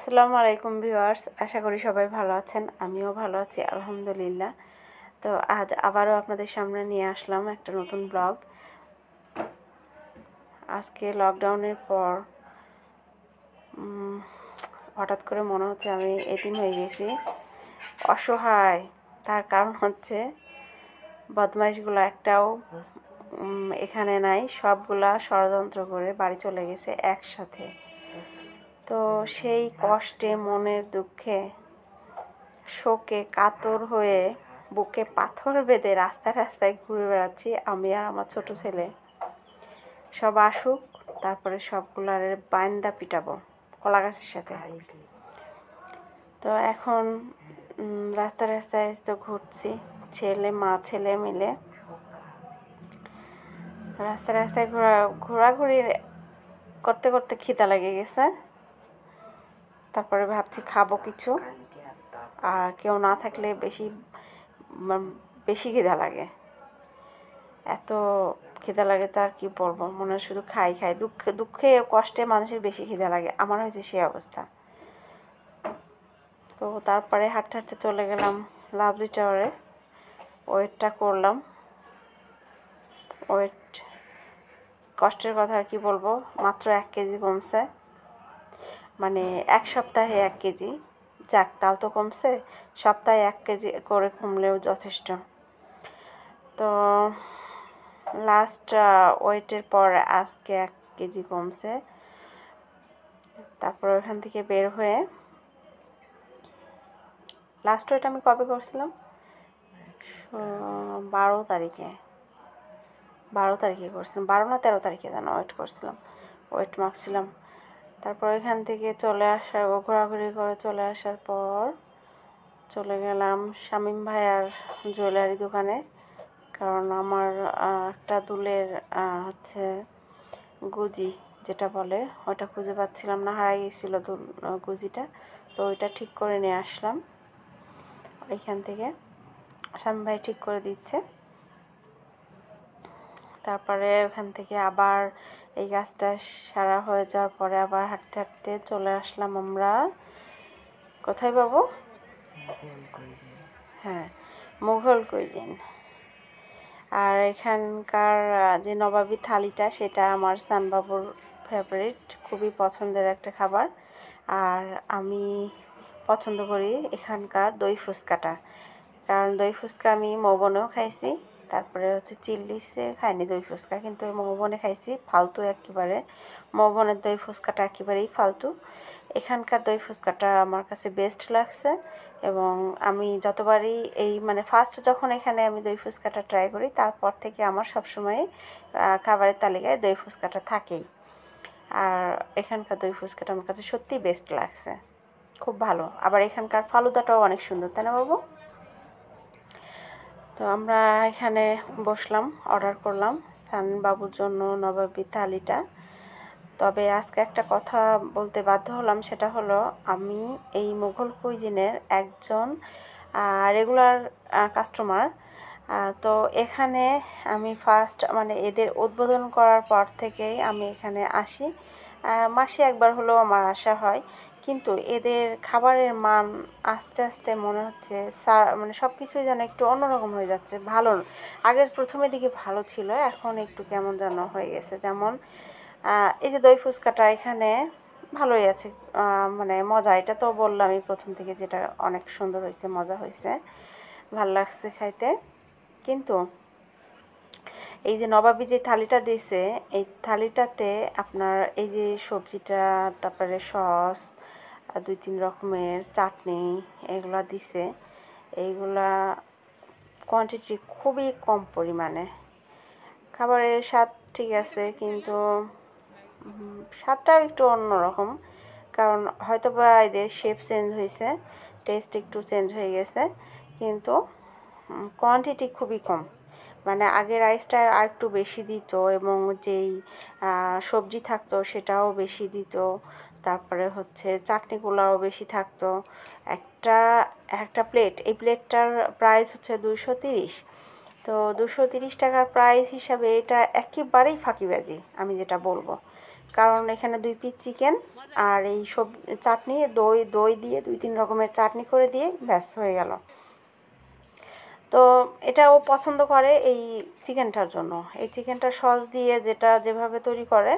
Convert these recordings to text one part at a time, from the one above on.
আসসালামু আলাইকুম ভিউয়ার্স আশা করি সবাই ভালো আছেন আমিও ভালো আছি আলহামদুলিল্লাহ তো আজ আবারও আপনাদের সামনে নিয়ে আসলাম একটা নতুন ব্লগ আজকে লকডাউনের পর হঠাৎ করে মনে হচ্ছে আমি এতিম হয়ে গেছি অসহায় তার কারণ হচ্ছে বদমাইশগুলো একটাও এখানে নাই সবগুলা ষড়যন্ত্র করে বাড়ি চলে গেছে একসাথে তো সেই কষ্টে মনের দুঃখে শোকে কাতর হয়ে বুকে পাথর বেঁধে রাস্তায় রাস্তায় ঘুরে বেড়াচ্ছি আমি আর আমার ছোট ছেলে সব আসুক তারপরে সবগুলার বাইন্দা পিটাবো কলা গাছের সাথে তো এখন রাস্তা রাস্তায় তো ঘুরছি ছেলে মা ছেলে মিলে রাস্তায় রাস্তায় ঘোরা ঘোরাঘুরি করতে করতে খিদা লেগে গেছে তারপরে ভাবছি খাবো কিছু আর কেউ না থাকলে বেশি বেশি খিদা লাগে এত খিদা লাগে তার কি বলবো মনে হয় শুধু খাই খাই দুঃখে দুঃখে কষ্টে মানুষের বেশি খিদা লাগে আমার হয়েছে সেই অবস্থা তো তারপরে হাঁটতে হাঁটতে চলে গেলাম লাভলি টাওয়ারে ওয়েটটা করলাম ওয়েট কষ্টের কথা আর কি বলবো মাত্র এক কেজি কমছে মানে এক সপ্তাহে এক কেজি যাক তাও তো কমছে সপ্তাহে এক কেজি করে কমলেও যথেষ্ট তো লাস্ট ওয়েটের পর আজকে এক কেজি কমছে তারপর ওখান থেকে বের হয়ে লাস্ট ওয়েট আমি কবে করছিলাম বারো তারিখে বারো তারিখে করছিলাম বারো না তেরো তারিখে যেন ওয়েট করছিলাম ওয়েট মাপছিলাম তারপর এখান থেকে চলে আসার ঘোরাঘুরি করে চলে আসার পর চলে গেলাম শামীম ভাইয়ার জুয়েলারি দোকানে কারণ আমার একটা দুলের হচ্ছে গুজি যেটা বলে ওটা খুঁজে পাচ্ছিলাম না হারাই গেছিলো দুল গুজিটা তো ওইটা ঠিক করে নিয়ে আসলাম ওইখান থেকে স্বামী ভাই ঠিক করে দিচ্ছে তারপরে ওখান থেকে আবার এই গাছটা সারা হয়ে যাওয়ার পরে আবার হাঁটতে হাঁটতে চলে আসলাম আমরা কোথায় পাব হ্যাঁ মুঘল কুইজিন আর এখানকার যে নবাবী থালিটা সেটা আমার সানবাবুর ফেভারিট খুবই পছন্দের একটা খাবার আর আমি পছন্দ করি এখানকার দই ফুচকাটা কারণ দই ফুচকা আমি মোবনেও খাইছি তারপরে হচ্ছে চিল্লিসে খাইনি দই ফুচকা কিন্তু মহবনে খাইছি ফালতু একেবারে মহবনের দই ফুচকাটা একেবারেই ফালতু এখানকার দই ফুচকাটা আমার কাছে বেস্ট লাগছে এবং আমি যতবারই এই মানে ফার্স্ট যখন এখানে আমি দই ফুচকাটা ট্রাই করি তারপর থেকে আমার সবসময় খাবারের তালিকায় দই ফুচকাটা থাকেই আর এখানকার দই ফুচকাটা আমার কাছে সত্যিই বেস্ট লাগছে খুব ভালো আবার এখানকার ফালুদাটাও অনেক সুন্দর তাই না বাবু তো আমরা এখানে বসলাম অর্ডার করলাম সান বাবুর জন্য নবাবী থালিটা তবে আজকে একটা কথা বলতে বাধ্য হলাম সেটা হলো আমি এই মুঘল কুইজিনের একজন রেগুলার কাস্টমার তো এখানে আমি ফার্স্ট মানে এদের উদ্বোধন করার পর থেকেই আমি এখানে আসি মাসে একবার হলেও আমার আসা হয় কিন্তু এদের খাবারের মান আস্তে আস্তে মনে হচ্ছে সার মানে সব কিছুই যেন একটু অন্যরকম হয়ে যাচ্ছে ভালো আগের প্রথমে দিকে ভালো ছিল এখন একটু কেমন যেন হয়ে গেছে যেমন এই যে দই ফুচকাটা এখানে ভালোই আছে মানে মজা এটা তো বললামই প্রথম থেকে যেটা অনেক সুন্দর হয়েছে মজা হয়েছে ভালো লাগছে খাইতে কিন্তু এই যে নবাবী যে থালিটা দিয়েছে এই থালিটাতে আপনার এই যে সবজিটা তারপরে সস দুই তিন রকমের চাটনি এগুলা দিছে এইগুলা কোয়ান্টিটি খুবই কম পরিমাণে খাবারের স্বাদ ঠিক আছে কিন্তু স্বাদটাও একটু অন্যরকম কারণ হয়তো বা এদের শেপ চেঞ্জ হয়েছে টেস্ট একটু চেঞ্জ হয়ে গেছে কিন্তু কোয়ান্টিটি খুবই কম মানে আগে রাইসটা আর একটু বেশি দিত এবং যেই সবজি থাকতো সেটাও বেশি দিত তারপরে হচ্ছে চাটনিগুলাও বেশি থাকতো একটা একটা প্লেট এই প্লেটটার প্রাইস হচ্ছে দুশো তিরিশ তো দুশো তিরিশ টাকার প্রাইস হিসাবে এটা একেবারেই ফাঁকিবাজি আমি যেটা বলবো কারণ এখানে দুই পিস চিকেন আর এই সব চাটনি দই দই দিয়ে দুই তিন রকমের চাটনি করে দিয়ে ব্যস্ত হয়ে গেল তো এটা ও পছন্দ করে এই চিকেনটার জন্য এই চিকেনটা সস দিয়ে যেটা যেভাবে তৈরি করে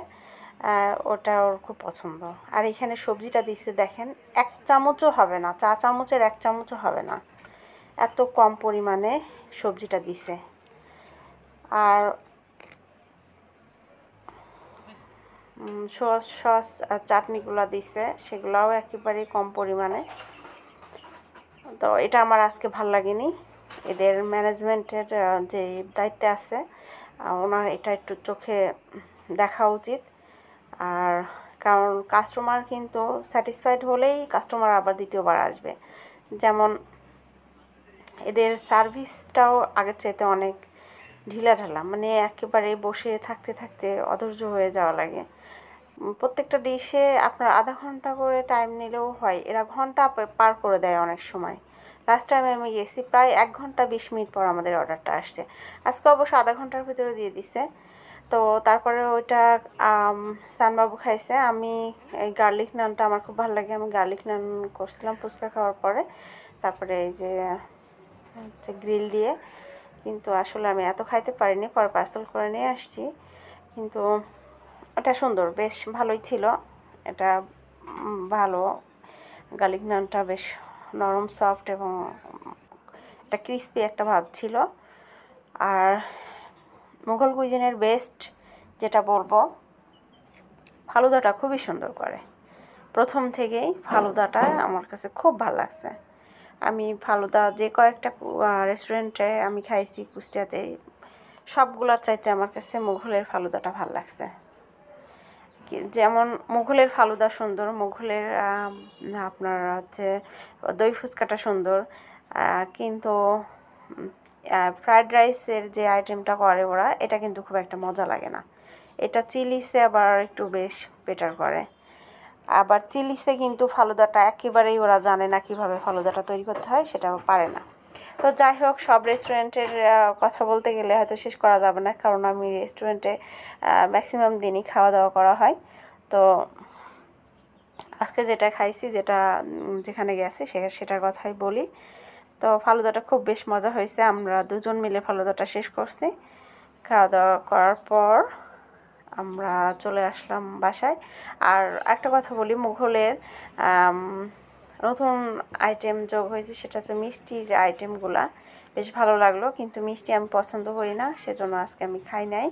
ওটা ওর খুব পছন্দ আর এখানে সবজিটা দিচ্ছে দেখেন এক চামচও হবে না চা চামচের এক চামচও হবে না এত কম পরিমাণে সবজিটা দিছে আর সস সস চাটনিগুলো দিছে সেগুলাও একেবারেই কম পরিমাণে তো এটা আমার আজকে ভাল লাগেনি এদের ম্যানেজমেন্টের যে দায়িত্বে আছে ওনার এটা একটু চোখে দেখা উচিত আর কারণ কাস্টমার কিন্তু স্যাটিসফাইড হলেই কাস্টমার আবার দ্বিতীয়বার আসবে যেমন এদের সার্ভিসটাও আগের চাইতে অনেক ঢিলা ঢালা মানে একেবারে বসে থাকতে থাকতে অধৈর্য হয়ে যাওয়া লাগে প্রত্যেকটা ডিশে আপনার আধা ঘন্টা করে টাইম নিলেও হয় এরা ঘন্টা পার করে দেয় অনেক সময় লাস্ট টাইমে আমি গেছি প্রায় এক ঘন্টা বিশ মিনিট পর আমাদের অর্ডারটা আসছে আজকে অবশ্য আধা ঘন্টার ভিতরে দিয়ে দিছে তো তারপরে ওইটা সানবাবু খাইছে আমি এই গার্লিক নানটা আমার খুব ভালো লাগে আমি গার্লিক নান করছিলাম ফুচকা খাওয়ার পরে তারপরে এই যে হচ্ছে গ্রিল দিয়ে কিন্তু আসলে আমি এত খাইতে পারিনি পরে পার্সেল করে নিয়ে আসছি কিন্তু এটা সুন্দর বেশ ভালোই ছিল এটা ভালো গার্লিক নানটা বেশ নরম সফট এবং একটা ক্রিসপি একটা ভাব ছিল আর মুঘল কুইজিনের বেস্ট যেটা বলবো ফালুদাটা খুবই সুন্দর করে প্রথম থেকেই ফালুদাটা আমার কাছে খুব ভালো লাগছে আমি ফালুদা যে কয়েকটা রেস্টুরেন্টে আমি খাইছি কুষ্টিয়াতে সবগুলোর চাইতে আমার কাছে মুঘলের ফালুদাটা ভাল লাগছে কি যেমন মুঘলের ফালুদা সুন্দর মুঘলের আপনার হচ্ছে দই ফুচকাটা সুন্দর কিন্তু ফ্রায়েড রাইসের যে আইটেমটা করে ওরা এটা কিন্তু খুব একটা মজা লাগে না এটা চিলিসে আবার একটু বেশ বেটার করে আবার চিলিসে কিন্তু ফালুদাটা একেবারেই ওরা জানে না কীভাবে ফালুদাটা তৈরি করতে হয় সেটা পারে না তো যাই হোক সব রেস্টুরেন্টের কথা বলতে গেলে হয়তো শেষ করা যাবে না কারণ আমি রেস্টুরেন্টে ম্যাক্সিমাম দিনই খাওয়া দাওয়া করা হয় তো আজকে যেটা খাইছি যেটা যেখানে গেছি সে সেটার কথাই বলি তো ফালুদাটা খুব বেশ মজা হয়েছে আমরা দুজন মিলে ফালুদাটা শেষ করছি খাওয়া দাওয়া করার পর আমরা চলে আসলাম বাসায় আর একটা কথা বলি মুঘলের নতুন আইটেম যোগ হয়েছে সেটা তো মিষ্টির আইটেমগুলা বেশ ভালো লাগলো কিন্তু মিষ্টি আমি পছন্দ করি না সেজন্য আজকে আমি খাই নাই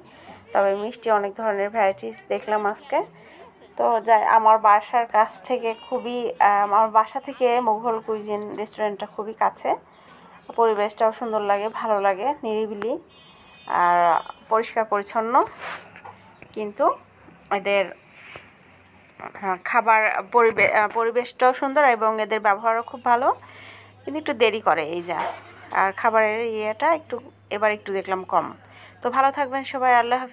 তবে মিষ্টি অনেক ধরনের ভ্যারাইটিস দেখলাম আজকে তো যাই আমার বাসার কাছ থেকে খুবই আমার বাসা থেকে মোঘল কুইজিন রেস্টুরেন্টটা খুবই কাছে পরিবেশটাও সুন্দর লাগে ভালো লাগে নিরিবিলি আর পরিষ্কার পরিচ্ছন্ন কিন্তু এদের হ্যাঁ, খাবার পরিবেশটাও সুন্দর এবং এদের ব্যবহারও খুব ভালো কিন্তু একটু দেরি করে এই যা আর খাবারের ইয়েটা একটু এবার একটু দেখলাম কম তো ভালো থাকবেন সবাই আল্লাহ হাফিজ